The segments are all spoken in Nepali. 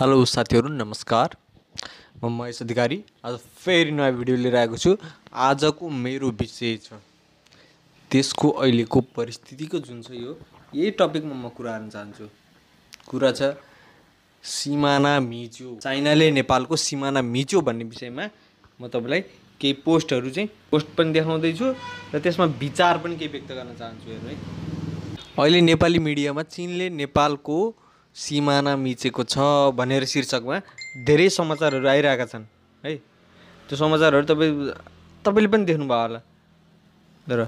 हेलो साथीहरू नमस्कार म महेश अधिकारी आज फेरि नयाँ भिडियो लिएर आएको छु आजको मेरो विषय छ त्यसको अहिलेको परिस्थितिको जुन छ यो यही टपिकमा म कुरा गर्न चाहन्छु कुरा छ सिमाना मिच्यो चाइनाले नेपालको सिमाना मिच्यो भन्ने विषयमा म तपाईँलाई केही पोस्टहरू चाहिँ पोस्ट पनि देखाउँदैछु र त्यसमा विचार पनि केही व्यक्त गर्न चाहन्छु हेर्नु है अहिले नेपाली मिडियामा चिनले नेपालको सिमाना मिचेको छ भनेर शीर्षकमा धेरै समाचारहरू आइरहेका छन् है त्यो समाचारहरू तपाईँ तपाईँले पनि देख्नुभयो होला र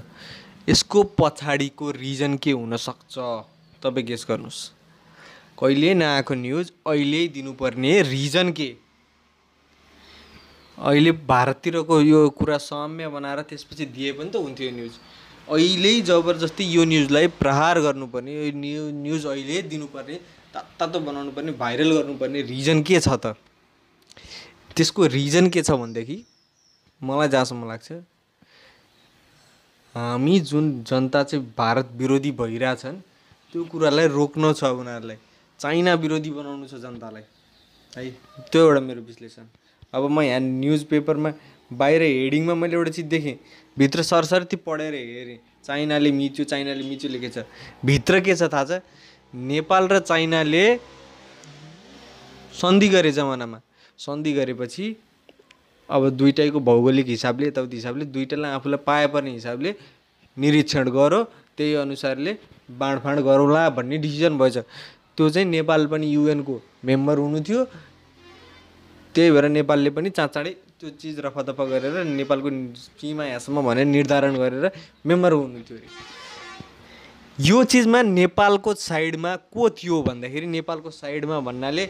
यसको पछाडिको रिजन के हुनसक्छ तपाईँ गेस गर्नुहोस् कहिले नआएको न्युज अहिले दिनुपर्ने रिजन के अहिले भारततिरको यो कुरा सम्य बनाएर त्यसपछि दिए पनि त हुन्थ्यो यो न्युज अहिले जबरजस्ती यो न्युजलाई प्रहार गर्नुपर्ने यो न्यु न्युज अहिले दिनुपर्ने तातो बनाउनु पर्ने भाइरल गर्नुपर्ने रिजन के छ त त्यसको रिजन के छ भनेदेखि मलाई जहाँसम्म लाग्छ हामी जुन जनता चाहिँ भारत विरोधी भइरहेछन् त्यो कुरालाई रोक्न छ उनीहरूलाई चाइना विरोधी बनाउनु छ जनतालाई है त्यो एउटा मेरो विश्लेषण अब म यहाँ न्युज पेपरमा बाहिर हेडिङमा मैले एउटा चिज देखेँ भित्र सरसर्ती पढेर हेरेँ चाइनाले मिच्यो चाइनाले मिच्यो छ भित्र के छ थाहा छ नेपाल र चाइनाले सन्धि गरे जमानामा सन्धि गरेपछि अब दुइटैको भौगोलिक हिसाबले यताउति हिसाबले दुइटालाई आफूलाई पाए पर्ने हिसाबले निरीक्षण गरो त्यही अनुसारले बाँडफाँड गरौँला भन्ने डिसिजन भएछ त्यो चाहिँ नेपाल पनि युएनको मेम्बर हुनु थियो त्यही भएर नेपालले पनि चाँचाँडै त्यो चिज रफादफा गरेर नेपालको सीमा यहाँसम्म भनेर निर्धारण गरेर मेम्बर हुनु थियो यो चिजमा नेपालको साइडमा को थियो भन्दाखेरि नेपालको साइडमा भन्नाले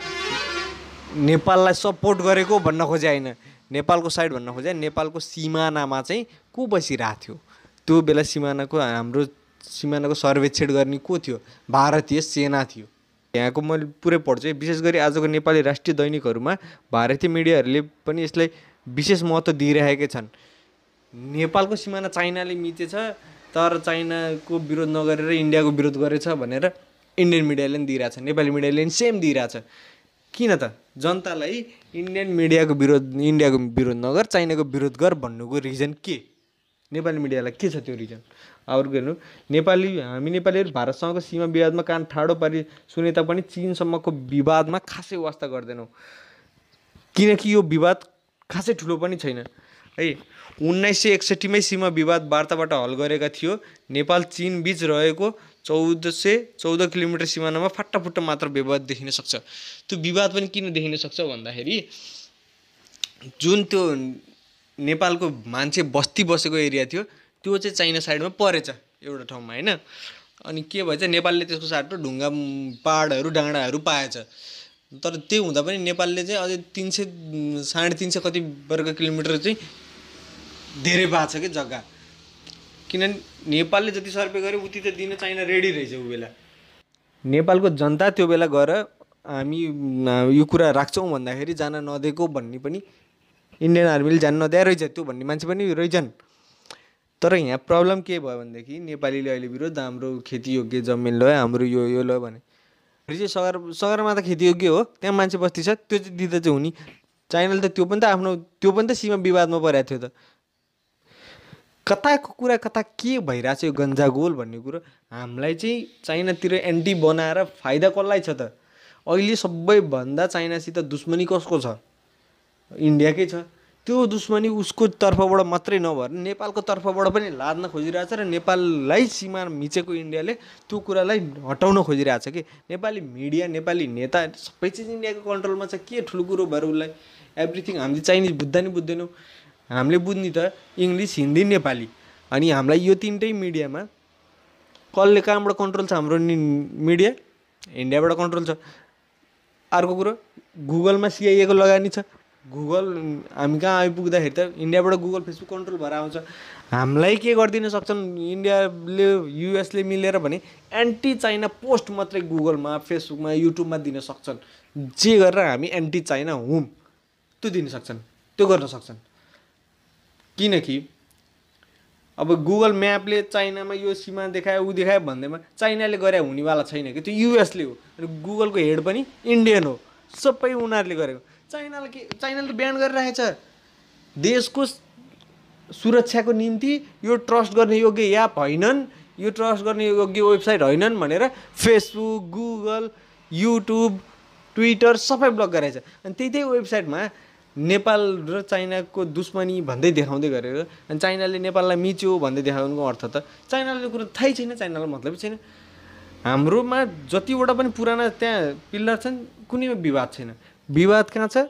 नेपाललाई सपोर्ट गरेको भन्न खोजे होइन नेपालको साइड भन्न खोजे नेपालको सिमानामा चाहिँ को बसिरहेको थियो त्यो बेला सिमानाको हाम्रो सिमानाको सर्वेक्षण गर्ने को थियो भारतीय सेना थियो यहाँको मैले पुरै पढ्छु विशेष गरी आजको नेपाली राष्ट्रिय दैनिकहरूमा भारतीय मिडियाहरूले पनि यसलाई विशेष महत्त्व दिइरहेकै छन् नेपालको सिमाना चाइनाले मिचेछ तर चाइनाको विरोध नगरेर इन्डियाको विरोध गरेछ भनेर इन्डियन मिडियाले पनि दिइरहेछ नेपाली मिडियाले पनि सेम दिइरहेछ किन त जनतालाई इन्डियन मिडियाको विरोध इन्डियाको विरोध नगर चाइनाको विरोध गर भन्नुको रिजन के नेपाली मिडियालाई के छ त्यो रिजन अरू हेर्नु नेपाली हामी नेपालीहरू भारतसँगको सीमा विवादमा कान ठाडो पारि सुने तापनि चिनसम्मको विवादमा खासै वास्ता गर्दैनौँ किनकि यो विवाद खासै ठुलो पनि छैन है उन्नाइस सय एकसट्ठीमै सीमा विवाद वार्ताबाट हल गरेका थियो नेपाल बिच रहेको चौध सय चौध किलोमिटर सिमानामा फाटाफुट्टा मात्र विवाद देखिन सक्छ त्यो विवाद पनि किन देखिन सक्छ भन्दाखेरि जुन त्यो नेपालको मान्छे बस्ती बसेको एरिया थियो त्यो चाहिँ चाइना साइडमा परेछ एउटा ठाउँमा होइन अनि के भएछ नेपालले त्यसको साटो ढुङ्गा पाहाडहरू डाँडाहरू पाएछ तर त्यो हुँदा पनि नेपालले चाहिँ अझै तिन सय साढे तिन सय कति वर्ग किलोमिटर चाहिँ धेरै भएको छ कि जग्गा किनभने नेपालले जति सर्वे गर्यो उति त दिन चाइना रेडी रहेछ ऊ बेला नेपालको जनता त्यो बेला गएर हामी यो कुरा राख्छौँ भन्दाखेरि जान नदिएको भन्ने पनि इन्डियन आर्मीले जान नदिया रहेछ त्यो भन्ने मान्छे पनि रहेछन् तर यहाँ प्रब्लम के भयो भनेदेखि नेपालीले अहिले विरोध हाम्रो खेतीयोग्य जमिन ल हाम्रो यो यो ल भने चाहिँ सगर सगरमा त खेतीयोग्य हो त्यहाँ मान्छे बस्ती छ त्यो चाहिँ दिँदा चाहिँ हुने चाइनाले त त्यो पनि त आफ्नो त्यो पनि त सीमा विवादमा परेको थियो त कताको कुरा कता के भइरहेछ यो गन्जागोल भन्ने कुरो हामीलाई चाहिँ चाइनातिर एन्टी बनाएर फाइदा कसलाई छ त अहिले सबैभन्दा चाइनासित दुश्मनी कसको छ इन्डियाकै छ त्यो दुश्मनी उसको तर्फबाट मात्रै नभएर नेपालको तर्फबाट पनि लाद्न खोजिरहेछ र नेपाललाई सीमा मिचेको इन्डियाले त्यो कुरालाई हटाउन खोजिरहेछ कि नेपाली मिडिया नेपाली नेता सबै चिज इन्डियाको कन्ट्रोलमा छ के ठुलो कुरो भएर उसलाई एभ्रिथिङ हामीले चाइनिज बुझ्दा नि बुझ्दैनौँ हामीले बुझ्ने त इङ्ग्लिस हिन्दी नेपाली अनि हामीलाई यो तिनटै मिडियामा कसले कहाँबाट कन्ट्रोल छ हाम्रो मिडिया इन्डियाबाट कन्ट्रोल छ अर्को कुरो गुगलमा सिआइएको लगानी छ गुगल हामी कहाँ आइपुग्दाखेरि त इन्डियाबाट गुगल फेसबुक कन्ट्रोल भएर आउँछ हामीलाई के गरिदिन सक्छन् इन्डियाले युएसले मिलेर भने एन्टी चाइना पोस्ट मात्रै गुगलमा फेसबुकमा युट्युबमा दिन सक्छन् जे गरेर हामी एन्टी चाइना हुम त्यो दिन सक्छन् त्यो गर्न सक्छन् किनकि अब गुगल म्यापले चाइनामा यो सीमा देखायो ऊ देखायो भन्दैमा चाइनाले गरे हुनेवाला छैन कि त्यो युएसले हो अनि गुगलको हेड पनि इन्डियन हो सबै उनीहरूले गरेको चाइनाले के चाइनाले त बिहान गरिरहेछ देशको सुरक्षाको निम्ति यो ट्रस्ट गर्ने योग्य एप होइनन् यो ट्रस्ट गर्ने योग्य वेबसाइट होइनन् भनेर फेसबुक गुगल युट्युब ट्विटर सबै ब्लक गराएछ अनि त्यही त्यही वेबसाइटमा नेपाल र चाइनाको दुश्मनी भन्दै देखाउँदै गरेर अनि चाइनाले नेपाललाई मिच्यो भन्दै देखाउनुको अर्थ त चाइनाले कुरो थाहै छैन चाइनालाई मतलब छैन हाम्रोमा जतिवटा पनि पुराना त्यहाँ पिल्लर छन् कुनै विवाद छैन विवाद कहाँ छ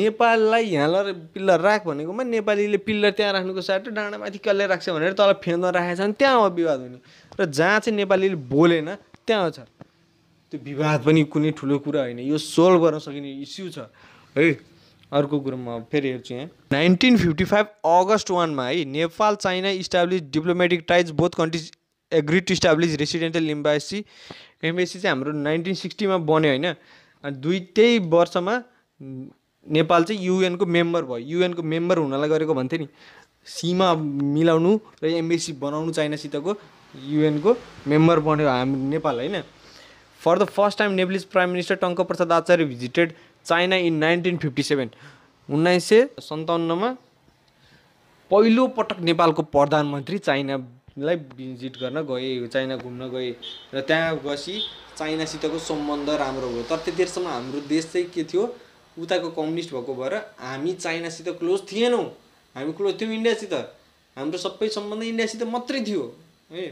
नेपाललाई यहाँ ल पिल्लर राख भनेकोमा नेपालीले पिल्लर त्यहाँ राख्नुको साटो डाँडामाथि कसले राख्छ भनेर तल फेर्न राखेको छ भने त्यहाँ हो विवाद हुने र जहाँ चाहिँ नेपालीले बोलेन त्यहाँ छ त्यो विवाद पनि कुनै ठुलो कुरा होइन यो सोल्भ गर्न सकिने इस्यु छ है अर्को कुरो म फेरि हेर्छु यहाँ नाइन्टिन फिफ्टी फाइभ अगस्ट वानमा है Nepal China establish diplomatic ties both countries agree to establish residential embassy embassy चाहिँ हाम्रो नाइन्टिन सिक्सटीमा बन्यो होइन अनि दुइटै वर्षमा नेपाल चाहिँ युएनको मेम्बर भयो युएनको मेम्बर हुनलाई गरेको भन्थ्यो नि सीमा मिलाउनु र एम्बेसी बनाउनु चाइनासितको युएनको मेम्बर बन्यो हाम्रो नेपाल होइन for the first time Nepalese prime minister Tanka Prasad Acharya visited China in nineteen fifty seven उन्नाइस सय सन्ताउन्नमा पहिलोपटक नेपालको प्रधानमन्त्री चाइनालाई भिजिट गर्न गए चाइना घुम्न गए र त्यहाँ बसी चाइनासितको सम्बन्ध राम्रो भयो तर त्यतिसम्म हाम्रो देश चाहिँ के थियो उताको कम्युनिस्ट भएको भएर हामी चाइनासित क्लोज थिएनौँ हामी क्लोज थियौँ इन्डियासित हाम्रो सबै सम्बन्ध इन्डियासित मात्रै थियो है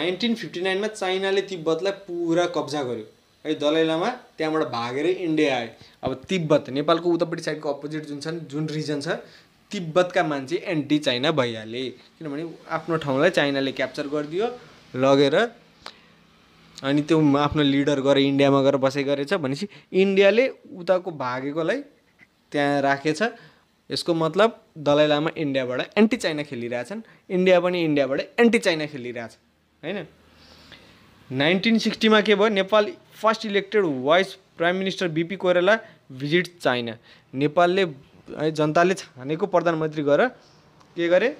नाइन्टिन फिफ्टी नाइनमा चाइनाले तिब्बतलाई पुरा कब्जा गर्यो है दलाइ लामा त्यहाँबाट भागेर इन्डिया आए अब तिब्बत नेपालको उतापट्टि साइडको अपोजिट जुन छन् जुन रिजन छ तिब्बतका मान्छे एन्टी चाइना भइहाले किनभने आफ्नो ठाउँलाई चाइनाले क्याप्चर गरिदियो लगेर अनि त्यो आफ्नो लिडर गएर इन्डियामा गएर बसे गरेछ भनेपछि इन्डियाले उताको भागेकोलाई त्यहाँ राखेछ यसको मतलब दलाइ लामा इन्डियाबाट एन्टी चाइना खेलिरहेछन् इन्डिया पनि इन्डियाबाट एन्टी चाइना खेलिरहेछ होइन नाइन्टिन सिक्सटीमा के भयो Nepal first elected vice prime minister BP Koirala visit China नेपालले है जनताले छानेको प्रधानमन्त्री गएर के गरे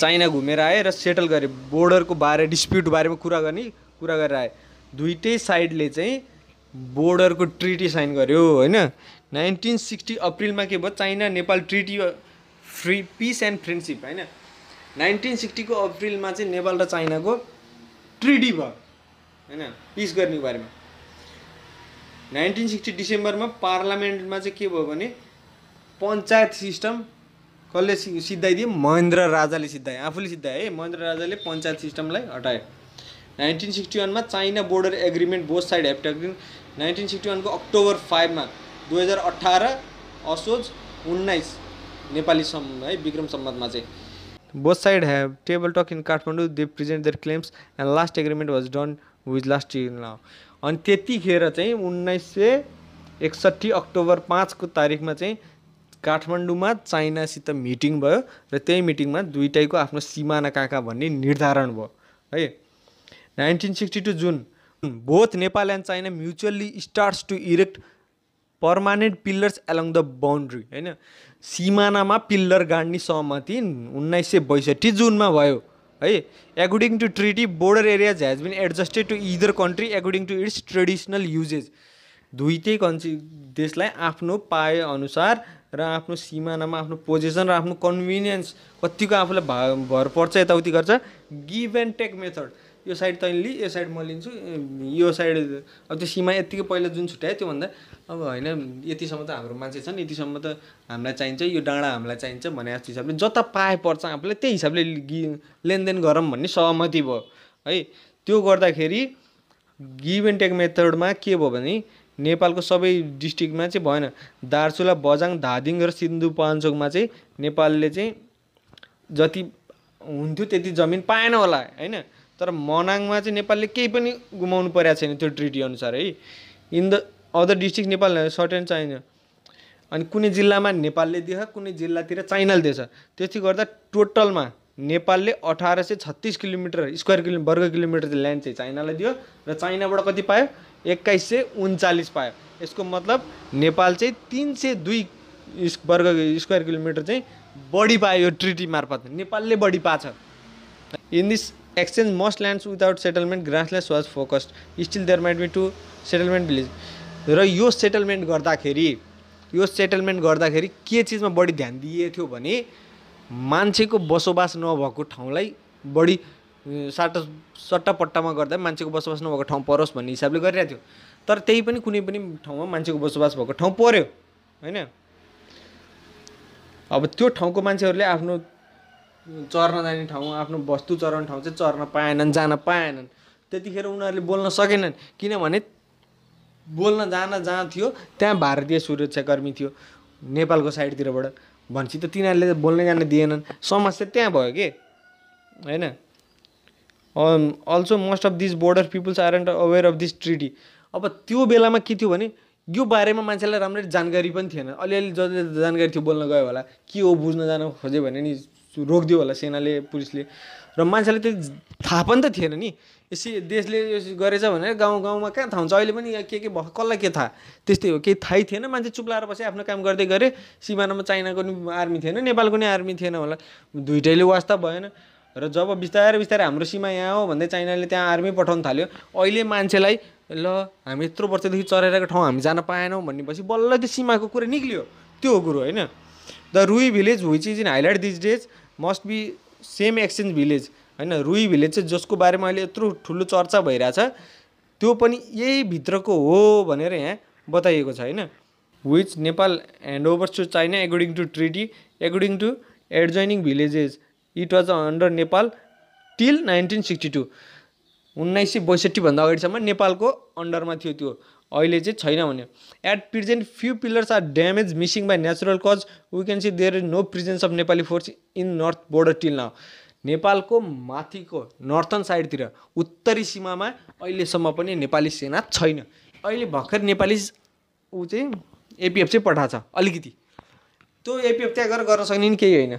चाइना घुमेर आए र सेटल गरे बोर्डरको बारे डिस्प्युट बारेमा कुरा गर्ने कुरा गरेर आए दुइटै साइडले चाहिँ बोर्डरको ट्रिटी साइन गर्यो होइन नाइन्टिन सिक्सटी अप्रिलमा के भयो China Nepal treaty free peace and friendship होइन नाइन्टिन सिक्सटीको अप्रिलमा चाहिँ नेपाल र चाइनाको ट्रिटी भयो होइन पिस गर्ने बारेमा नाइन्टिन सिक्सटी डिसेम्बरमा पार्लियामेन्टमा चाहिँ के भयो भने पञ्चायत सिस्टम कसले सिद्धाइदियो महेन्द्र राजाले सिद्धाए आफूले सिद्धाए है महेन्द्र राजाले पञ्चायत सिस्टमलाई हटायो नाइन्टिन सिक्सटी वानमा China border agreement both side हेप्ट नाइन्टिन सिक्सटी वानको अक्टोबर फाइभमा दुई हजार अठार असोज उन्नाइस नेपाली सम् है विक्रम सम्बन्धमा चाहिँ both side have table talk in Kathmandu they present their claims and last agreement was done with last year now अनि त्यतिखेर चाहिँ उन्नाइस सय एकसट्ठी अक्टोबर पाँचको तारिकमा चाहिँ काठमाडौँमा चाइनासित मिटिङ भयो र त्यही मिटिङमा दुइटैको आफ्नो सिमाना कहाँ कहाँ भन्ने निर्धारण भयो है नाइन्टिन सिक्सटी टू जुन both Nepal and China mutually starts to erect permanent pillars along the boundary होइन सिमानामा पिल्लर गाड्ने सहमति उन्नाइस सय बैसठी जुनमा भयो है according to treaty border areas has been adjusted to either country according to its traditional usages दुइटै कन्ट्री देशलाई आफ्नो पाए अनुसार र आफ्नो सिमानामा आफ्नो पोजिसन र आफ्नो कन्भिनियन्स कतिको आफूलाई भर पर्छ यताउति गर्छ गिभ एन्ड टेक मेथड यो साइड तैँले लि यो साइड म लिन्छु यो साइड अब त्यो सीमा यत्तिकै पहिला जुन छुट्यायो त्योभन्दा अब होइन यतिसम्म त हाम्रो मान्छे छन् यतिसम्म त हामीलाई चाहिन्छ यो डाँडा हामीलाई चाहिन्छ भने जस्तो हिसाबले जता पाए पर्छ आफूले त्यही हिसाबले लेनदेन गरौँ भन्ने सहमति भयो है त्यो गर्दाखेरि गिभ एन्ड टेक मेथडमा के भयो भने नेपालको सबै डिस्ट्रिक्टमा चाहिँ भएन दार्चुला बजाङ धादिङ र सिन्धुपाल्चोकमा चाहिँ नेपालले चाहिँ जति हुन्थ्यो त्यति जमिन पाएन होला होइन तर मनाङमा चाहिँ नेपालले केही पनि गुमाउनु परेको छैन त्यो ट्रिटी अनुसार है in the other district Nepal सर्ट एन्ड चाइना अनि कुनै जिल्लामा नेपालले दिएछ कुनै जिल्लातिर चाइनाले दिएछ त्यति गर्दा टोटलमा नेपालले अठार सय छत्तिस किलोमिटर स्क्वायर किलो वर्ग किलोमिटर ल्यान्ड चाहिँ चाइनालाई दियो र चाइनाबाट कति पायो एक्काइस सय उन्चालिस पायो यसको मतलब नेपाल चाहिँ तिन सय दुई वर्ग स्क्वायर किलोमिटर चाहिँ बढी पायो यो ट्रिटी मार्फत नेपालले बढी पाछ in this exchange most lands without settlement grasslands was focused still there might be two settlement village र यो सेटलमेन्ट गर्दाखेरि यो सेटलमेन्ट गर्दाखेरि के चिजमा बढी ध्यान दिएको थियो भने मान्छेको बसोबास नभएको ठाउँलाई बढी साटा सट्टापट्टामा गर्दा मान्छेको बसोबास नभएको ठाउँ परोस् भन्ने हिसाबले गरिरहेको थियो तर त्यही पनि कुनै पनि ठाउँमा मान्छेको बसोबास भएको ठाउँ पऱ्यो होइन अब त्यो ठाउँको मान्छेहरूले आफ्नो चर्न जाने ठाउँ आफ्नो वस्तु चराउने ठाउँ चाहिँ चर्न पाएनन् जान पाएनन् त्यतिखेर उनीहरूले बोल्न सकेनन् किनभने बोल्न जान जहाँ थियो त्यहाँ भारतीय सुरक्षाकर्मी थियो नेपालको साइडतिरबाट भन्छ त तिनीहरूले बोल्ने जान दिएनन् समस्या त्यहाँ भयो कि होइन also most of this border peoples are and aware of this treaty अब त्यो बेलामा के थियो भने यो बारेमा मान्छेलाई राम्ररी जानकारी पनि थिएन अलिअलि जसले जानकारी थियो बोल्न गयो होला के हो बुझ्न जान खोज्यो भने नि रोकिदियो होला सेनाले पुलिसले र मान्छेले त्यो थाहा पनि त थिएन नि यसरी देशले गरेछ भनेर गाउँ गाउँमा कहाँ थाहा हुन्छ अहिले पनि के के भयो कसलाई के थाहा त्यस्तै हो केही थाहै थिएन मान्छे चुप्लाएर बसे आफ्नो काम गर्दै गरे सिमानामा चाइनाको नि आर्मी थिएन नेपालको नि आर्मी थिएन होला दुइटैले वास्ता भएन र जब बिस्तारै बिस्तारै हाम्रो सीमा यहाँ हो भन्दै चाइनाले त्यहाँ आर्मी पठाउनु थाल्यो अहिले मान्छेलाई ल हामी यत्रो वर्षदेखि चरेरको ठाउँ हामी जान पाएनौँ भनेपछि बल्ल त्यो सीमाको कुरा निक्लियो त्यो हो कुरो होइन the Rui village which is in highlight this days must be same exchange village होइन रुई भिलेज चाहिँ जसको बारेमा अहिले यत्रो ठुलो चर्चा भइरहेछ त्यो पनि यही भित्रको हो भनेर यहाँ बताइएको छ होइन which Nepal hand overs to China according to treaty according to adjoining villages it was under Nepal till nineteen sixty two उन्नाइस सय बैसठीभन्दा अगाडिसम्म नेपालको अन्डरमा थियो त्यो अहिले चाहिँ छैन भन्यो at present few pillars are damage missing by natural cause we can see there is no presence of Nepali force in north border till now नेपालको माथिको नर्थन साइडतिर उत्तरी सीमामा अहिलेसम्म पनि नेपाली सेना छैन अहिले भर्खर नेपाली ऊ चाहिँ एपिएफ चाहिँ पठाएको छ अलिकति त्यो एपिएफ त्यहाँ गएर गर्न सक्ने नि केही होइन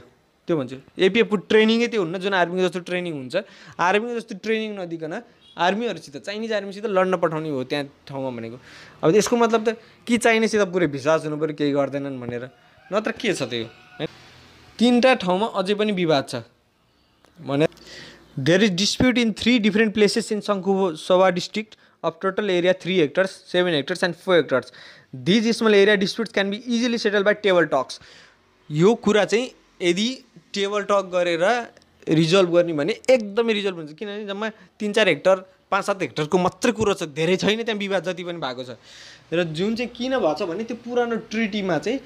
त्यो भन्छु एपिएफको ट्रेनिङै त्यो हुन्न जुन आर्मीको जस्तो ट्रेनिङ हुन्छ आर्मीको जस्तो ट्रेनिङ नदिकन आर्मीहरूसित चाइनिज आर्मीसित लड्न पठाउने हो त्यहाँ ठाउँमा भनेको अब यसको मतलब त कि चाइनासित पुरै विश्वास हुनु पऱ्यो केही गर्दैनन् भनेर नत्र के छ त्यो होइन तिनवटा ठाउँमा अझै पनि विवाद छ भने there is dispute in three different places in Sankhuwasabha district of total area three hectares seven hectares and four hectares these small area disputes can be easily settle by table talks यो कुरा चाहिँ यदि टेबल टक गरेर रिजल्भ गर्ने भने एकदमै रिजल्भ हुन्छ किनभने जम्मा तिन चार हेक्टर पाँच सात हेक्टरको मात्रै कुरो छ धेरै छैन त्यहाँ विवाद जति पनि भएको छ र जुन चाहिँ किन भएको छ भने त्यो पुरानो ट्रिटीमा चाहिँ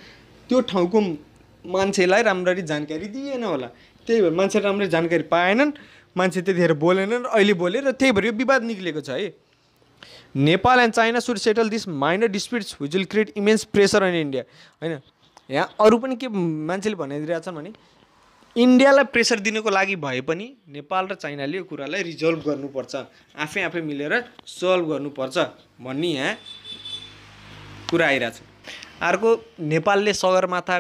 त्यो ठाउँको मान्छेलाई राम्ररी जानकारी दिएन होला त्यही भएर मान्छे राम्ररी जानकारी पाएनन् मान्छे त्यति धेरै बोलेनन् अहिले बोले र त्यही भएर यो विवाद निक्लेको छ है Nepal and China should settle this minor disputes which will create immense pressure on India होइन यहाँ अरू पनि के मान्छेले भनिदिरहेछन् भने इन्डियालाई प्रेसर दिनुको लागि भए पनि नेपाल र चाइनाले यो कुरालाई रिजल्भ गर्नुपर्छ आफै आफै मिलेर सल्भ गर्नुपर्छ भन्ने यहाँ कुरा आइरहेछ अर्को नेपालले सगरमाथा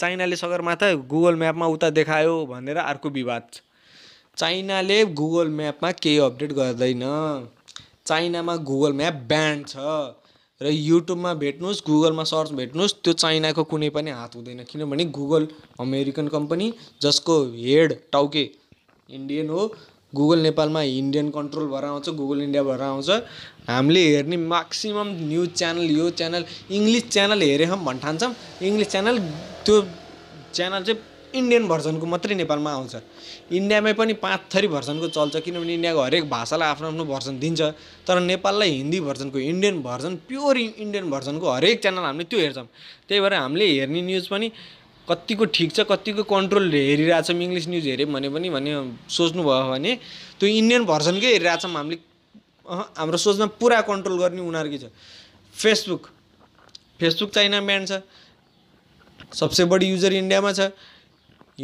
चाइनाले सगरमाथा गुगल म्यापमा उता देखायो भनेर अर्को विवाद छ चाइनाले गुगल म्यापमा केही अपडेट गर्दैन चाइनामा गुगल म्याप ब्यान्ड छ र युट्युबमा भेट्नुहोस् गुगलमा सर्च भेट्नुहोस् त्यो चाइनाको कुनै पनि हात हुँदैन किनभने गुगल अमेरिकन कम्पनी जसको हेड टाउके इन्डियन हो गुगल नेपालमा इन्डियन कन्ट्रोल भएर आउँछ गुगल इन्डिया भएर आउँछ हामीले हेर्ने म्याक्सिमम् न्युज च्यानल यो च्यानल इङ्ग्लिस च्यानल हेऱ्यौँ हम भन्ठान्छौँ इङ्ग्लिस च्यानल त्यो च्यानल चाहिँ इन्डियन भर्जनको मात्रै नेपालमा आउँछ इन्डियामै पनि पाँच थरी भर्जनको चल्छ किनभने इन्डियाको हरेक भाषालाई आफ्नो आफ्नो भर्जन दिन्छ तर नेपाललाई हिन्दी भर्जनको इन्डियन भर्जन प्योर इन्डियन भर्जनको हरेक च्यानल हामीले त्यो हेर्छौँ त्यही भएर हामीले हेर्ने न्युज पनि कतिको ठिक छ कतिको कन्ट्रोल हेरिरहेछौँ इङ्ग्लिस न्युज हेऱ्यौँ भने पनि भने सोच्नुभयो भने त्यो इन्डियन भर्जनकै हेरिरहेछौँ हामीले हाम्रो सोचमा पुरा कन्ट्रोल गर्ने उनीहरूकै छ फेसबुक फेसबुक चाइना ब्यान्ड छ सबसे बढी युजर इन्डियामा छ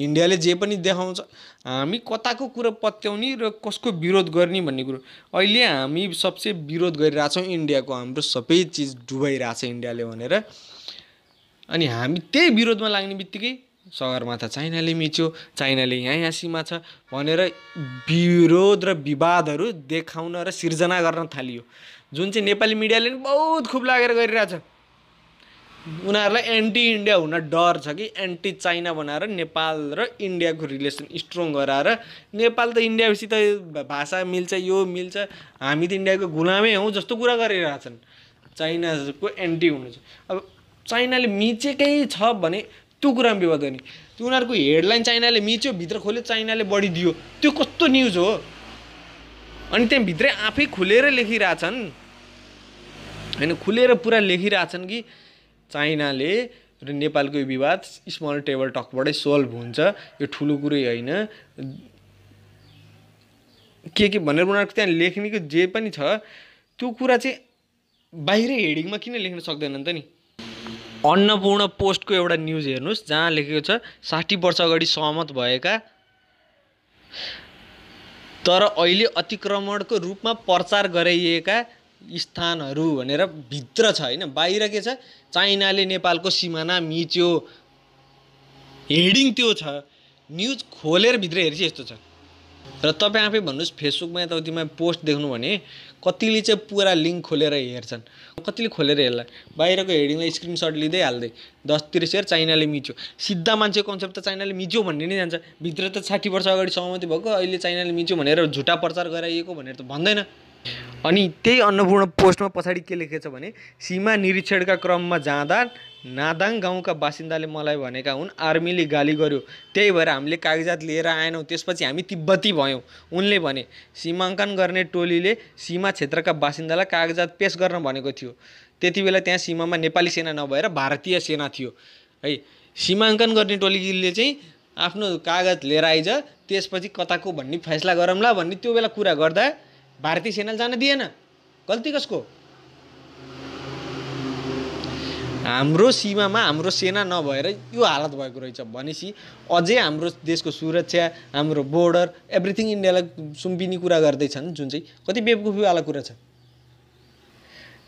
इन्डियाले जे पनि देखाउँछ हामी कताको कुरो पत्याउने र कसको विरोध गर्ने भन्ने कुरो अहिले हामी सबसे विरोध गरिरहेछौँ इन्डियाको हाम्रो सबै चिज डुबाइरहेछ इन्डियाले भनेर अनि हामी त्यही विरोधमा लाग्ने बित्तिकै सगरमाथा चाइनाले मिच्यो चाइनाले यहाँ यहाँ सीमा छ भनेर विरोध र विवादहरू देखाउन र सिर्जना गर्न थालियो जुन चाहिँ नेपाली मिडियाले पनि बहुत खुब लागेर गरिरहेछ उनीहरूलाई एन्टी इन्डिया हुन डर छ कि एन्टी चाइना बनाएर नेपाल र इन्डियाको रिलेसन स्ट्रङ गराएर नेपाल त इन्डियासित भाषा मिल्छ यो मिल्छ हामी त इन्डियाको गुलामै हौँ जस्तो कुरा गरिरहेछन् चाइनाको एन्टी हुनु छ अब चाइनाले मिचेकै छ भने त्यो कुरामा विवाद गर्ने त्यो उनीहरूको हेडलाइन चाइनाले मिच्यो भित्र खोल्यो चाइनाले बढी दियो त्यो कस्तो न्युज हो अनि भित्रै आफै खुलेर लेखिरहेछन् होइन खुलेर पुरा लेखिरहेछन् कि चाइनाले र नेपालको विवाद स्मल टेबल टकबाटै सल्भ हुन्छ यो ठुलो कुरै होइन के के भनेर उनीहरूको त्यहाँ लेख्नेको जे पनि छ त्यो कुरा चाहिँ बाहिरै हेडिङमा किन लेख्न सक्दैन नि त नि अन्नपूर्ण पोस्टको एउटा न्युज हेर्नुहोस् जहाँ लेखेको छ साठी वर्ष अगाडि सहमत भएका तर अहिले अतिक्रमणको रूपमा प्रचार गराइएका स्थानहरू भनेर भित्र छ होइन बाहिर के छ चाइनाले नेपालको सिमाना मिच्यो हेडिङ त्यो छ न्युज खोलेर भित्र हेरेपछि यस्तो छ र तपाईँ आफै भन्नुहोस् फेसबुकमा यताउतिमा पोस्ट देख्नु भने कतिले चाहिँ पुरा लिङ्क खोलेर हेर्छन् कतिले खोलेर हेर्ला बाहिरको हेडिङलाई स्क्रिनसट लिँदै हाल्दै दस तिर सेयर चाइनाले मिच्यो सिधा मान्छे कन्सेप्ट त चाइनाले मिच्यो भन्ने नै जान्छ भित्र त साठी वर्ष अगाडि सहमति भएको अहिले चाइनाले मिच्यो भनेर झुटा प्रचार गराइएको भनेर त भन्दैन अनि त्यही अन्नपूर्ण पोस्टमा पछाडि के लेखेको छ भने सीमा निरीक्षणका क्रममा जाँदा नादाङ गाउँका बासिन्दाले मलाई भनेका हुन् आर्मीले गाली गर्यो त्यही भएर हामीले कागजात लिएर आएनौँ त्यसपछि हामी तिब्बती भयौँ उनले भने सीमाङ्कन गर्ने टोलीले सीमा क्षेत्रका बासिन्दालाई कागजात पेस गर्न भनेको थियो त्यति बेला त्यहाँ सीमामा नेपाली सेना नभएर भारतीय सेना थियो है सीमाङ्कन गर्ने टोलीले चाहिँ आफ्नो कागज लिएर आइज त्यसपछि कताको भन्ने फैसला गरौँला भन्ने त्यो बेला कुरा गर्दा भारतीय सेनाले जान दिएन गल्ती कसको हाम्रो सीमामा हाम्रो सेना नभएर यो हालत भएको रहेछ भनेपछि अझै हाम्रो देशको सुरक्षा हाम्रो बोर्डर एभ्रिथिङ इन्डियालाई सुम्पिने कुरा गर्दैछन् जुन चाहिँ कति बेवकुफीवाला कुरा छ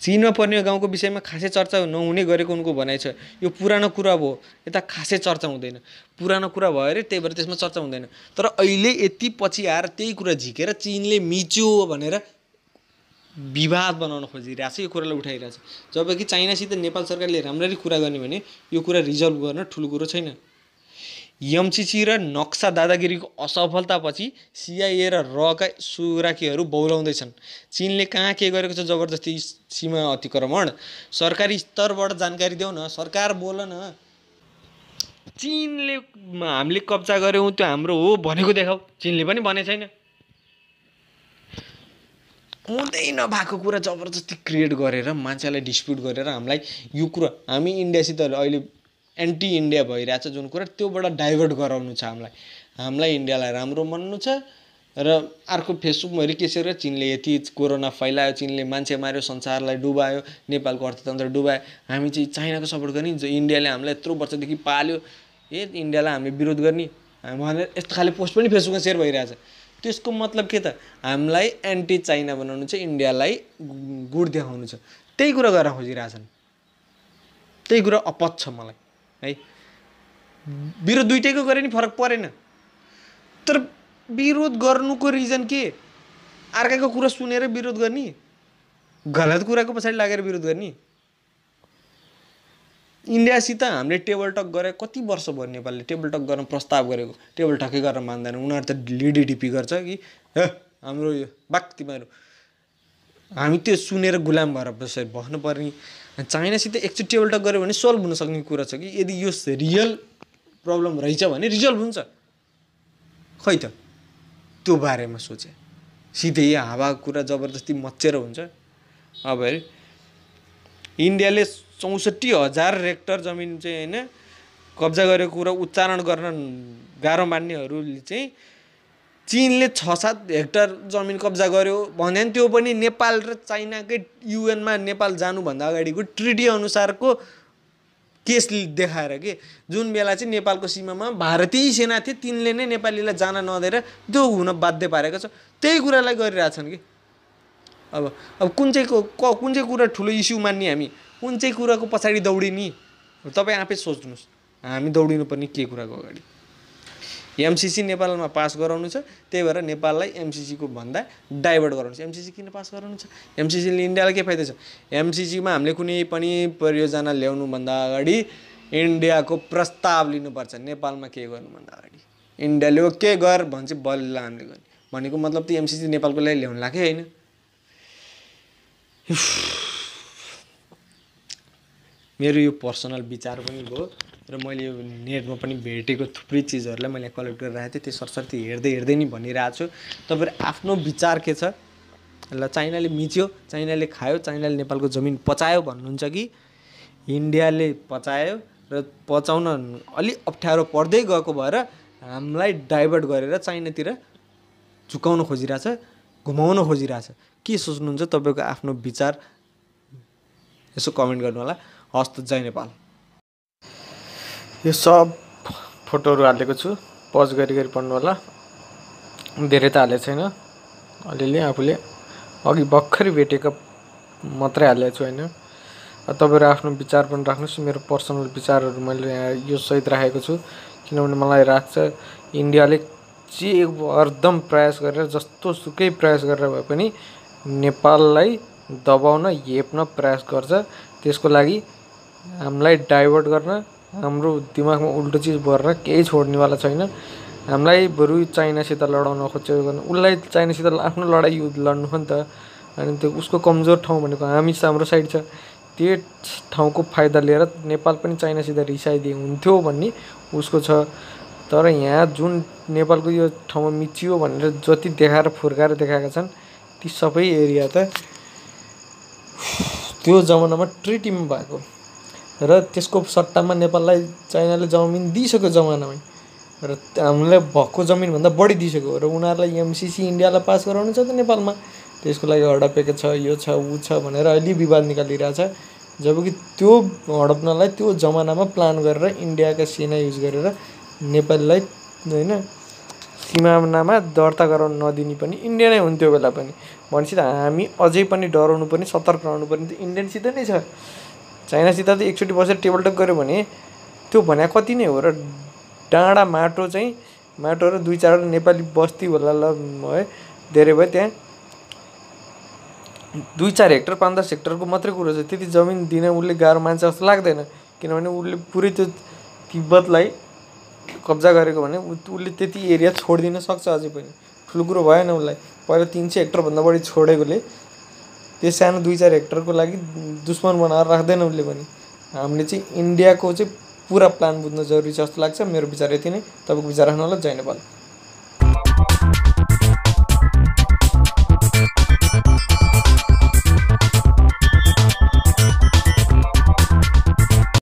चिनमा पर्ने गाउँको विषयमा खासै चर्चा नहुने गरेको उनको भनाइ छ यो पुरानो कुरा भयो यता खासै चर्चा हुँदैन पुरानो कुरा भयो अरे त्यही भएर त्यसमा चर्चा हुँदैन तर अहिले यति पछि आएर त्यही कुरा झिकेर चिनले मिच्यो भनेर विवाद बनाउन खोजिरहेछ यो कुरालाई उठाइरहेछ जबकि चाइनासित नेपाल सरकारले राम्ररी कुरा गर्ने भने यो कुरा रिजल्भ गर्न ठुलो कुरो छैन यमसिसी र नक्सा दादागिरीको असफलतापछि सिआइए र रका सुराकीहरू बौलाउँदैछन् चिनले कहाँ के गरेको छ जबरजस्ती सीमा अतिक्रमण सरकारी स्तरबाट जानकारी देऊ न सरकार बोल न चिनले हामीले कब्जा गऱ्यौँ त्यो हाम्रो हो भनेको देखाऊ चिनले पनि भने छैन हुँदै नभएको कुरा जबरजस्ती क्रिएट गरेर मान्छेलाई डिस्प्युट गरेर हामीलाई यो कुरा हामी इन्डियासित अहिले एन्टी इन्डिया भइरहेछ जुन कुरा त्योबाट डाइभर्ट गराउनु छ हामीलाई हामीलाई इन्डियालाई राम्रो मान्नु छ र अर्को फेसबुकमा रिकेसेर चिनले यति कोरोना फैलायो चिनले मान्छे मार्यो संसारलाई डुबायो नेपालको अर्थतन्त्र डुबायो हामी चाहिँ चाइनाको सपोर्ट गर्ने जो इन्डियाले हामीलाई यत्रो वर्षदेखि पाल्यो ए इन्डियालाई हामी विरोध गर्ने भनेर यस्तो खाले पोस्ट पनि फेसबुकमा सेयर भइरहेछ त्यसको मतलब के त हामीलाई एन्टी चाइना बनाउनु चाहिँ इन्डियालाई गुड देखाउनु छ त्यही कुरा गर्न खोजिरहेछन् त्यही कुरा अपत छ मलाई है विरोध दुइटैको गरे नि फरक परेन तर विरोध गर्नुको रिजन के अर्काको कुरा सुनेर विरोध गर्ने गलत कुराको पछाडि लागेर विरोध गर्ने इन्डियासित हामीले टेबल टक गरे कति वर्ष भयो नेपालले टेबल टक गर्न प्रस्ताव गरेको टेबल टकै गर्न मान्दैन उनीहरू त लिडिडिपी गर्छ कि हाम्रो यो बाक हामी त्यो सुनेर गुलाम भएर बसेर बस्नुपर्ने चाइनासित एकचोटि टेबल टक गऱ्यो भने सल्भ हुनसक्ने कुरा छ कि यदि यो रियल प्रब्लम रहेछ भने रिजल्भ हुन्छ खै त त्यो बारेमा सोचे सिधै हावाको कुरा जबरजस्ती मचेर हुन्छ अब हेऱ्यो इन्डियाले चौसठी हजार रेक्टर जमिन चाहिँ होइन कब्जा गरेको कुरा उच्चारण गर्न गाह्रो मान्नेहरूले चाहिँ चिनले छ सात हेक्टर जमिन कब्जा गर्यो भने त्यो पनि नेपाल र चाइनाकै युएनमा नेपाल जानुभन्दा अगाडिको ट्रिटी अनुसारको केस देखाएर के जुन बेला चाहिँ नेपालको सीमामा भारतीय सेना थिए तिनले नै नेपालीलाई जान नदिएर त्यो हुन बाध्य पारेको छ त्यही कुरालाई गरिरहेछन् कि अब अब कुन चाहिँ कुन चाहिँ कुरा ठुलो इस्यु मान्ने हामी कुन चाहिँ कुराको पछाडि दौडिने तपाईँ आफै सोच्नुहोस् हामी दौडिनुपर्ने के कुराको अगाडि एमसिसी नेपालमा पास गराउनु छ त्यही भएर नेपाललाई एमसिसीको भन्दा डाइभर्ट गराउनु छ एमसिसी किन पास गराउनु छ एमसिसीले इन्डियालाई के फाइदा छ एमसिसीमा हामीले कुनै पनि परियोजना ल्याउनुभन्दा अगाडि इन्डियाको प्रस्ताव लिनुपर्छ नेपालमा के गर्नुभन्दा अगाडि इन्डियाले के गर भन्छ बल्ल हामीले गर्ने भनेको मतलब त एमसिसी नेपालको लागि ल्याउनु लाग्यो होइन मेरो यो पर्सनल विचार पनि भयो र मैले यो नेटमा पनि भेटेको थुप्रै चिजहरूलाई मैले कलेक्ट गरेर राखेको थिएँ त्यो सरस्वती हेर्दै हेर्दै नि भनिरहेको छु तपाईँहरू आफ्नो विचार के छ ल चाइनाले मिच्यो चाइनाले खायो चाइनाले नेपालको जमिन पचायो भन्नुहुन्छ कि इन्डियाले पचायो र पचाउन अलिक अप्ठ्यारो पर्दै गएको भएर हामीलाई डाइभर्ट गरेर चाइनातिर झुकाउन खोजिरहेछ घुमाउन खोजिरहेछ के सोच्नुहुन्छ तपाईँको आफ्नो विचार यसो कमेन्ट गर्नु होला हस्त जय नेपाल यो सब फोटोहरू हालेको छु पज गरी गरी पढ्नु होला धेरै त हालेको छैन अलिअलि आफूले अघि भर्खरै भेटेको मात्रै हालेको छु होइन तपाईँहरू आफ्नो विचार पनि राख्नुहोस् मेरो पर्सनल विचारहरू मैले यहाँ यो सहित राखेको छु किनभने मलाई लाग्छ इन्डियाले जे हरदम प्रयास गरेर जस्तो सुकै प्रयास गरेर भए पनि नेपाललाई दबाउन हेप्न प्रयास गर्छ त्यसको लागि हामीलाई डाइभर्ट गर्न हाम्रो दिमागमा उल्टो चिज भरेर केही छोड्नेवाला छैन हामीलाई बरु चाइनासित लडाउन खोज्छ भने उसलाई चाइनासित आफ्नो लडाइँ लड्नु हो नि त अनि त्यो उसको कमजोर ठाउँ भनेको हामी हाम्रो साइड छ त्यो ठाउँको फाइदा लिएर नेपाल पनि चाइनासित रिसाइदिए हुन्थ्यो भन्ने उसको छ तर यहाँ जुन नेपालको यो ठाउँमा मिचियो भनेर जति देखाएर फुर्काएर देखाएका छन् ती सबै एरिया त त्यो जमानामा ट्रिटिम भएको र त्यसको सट्टामा नेपाललाई चाइनाले जमिन दिइसक्यो जमानामै र हामीलाई भएको जमिनभन्दा बढी दिइसक्यो र उनीहरूलाई एमसिसी इन्डियालाई पास गराउनु छ त नेपालमा त्यसको लागि हडपेको छ यो छ ऊ छ भनेर अहिले विवाद निकालिरहेछ जबकि त्यो हडप्नलाई त्यो जमानामा प्लान गरेर इन्डियाका सेना युज गरेर नेपालीलाई होइन सिमानामा दर्ता गराउन नदिने पनि इन्डिया नै हुन्थ्यो बेला पनि भनेपछि त हामी अझै पनि डराउनु पर्ने सतर्क रहनु पर्ने त इन्डियनसित नै छ चाइनासित त एकचोटि बसेर टेबल टक गऱ्यो भने त्यो भने कति नै हो र डाँडा माटो चाहिँ माटो र दुई चारवटा नेपाली बस्ती होला ल है धेरै भयो त्यहाँ दुई चार हेक्टर पाँच दस हेक्टरको मात्रै कुरो छ त्यति जमिन दिन उसले गाह्रो मान्छे जस्तो लाग्दैन किनभने उसले पुरै त्यो तिब्बतलाई कब्जा गरेको भने उसले त्यति एरिया छोडिदिन सक्छ अझै पनि ठुलो कुरो भएन उसलाई पहिला तिन सय हेक्टरभन्दा बढी छोडेकोले त्यो सानो दुई चार हेक्टरको लागि दुश्मन बनाएर राख्दैन उसले पनि हामीले चाहिँ इन्डियाको चाहिँ पुरा प्लान बुझ्न जरुरी छ जस्तो लाग्छ मेरो विचार यति नै तपाईँको विचार राख्नु होला जय नेपाल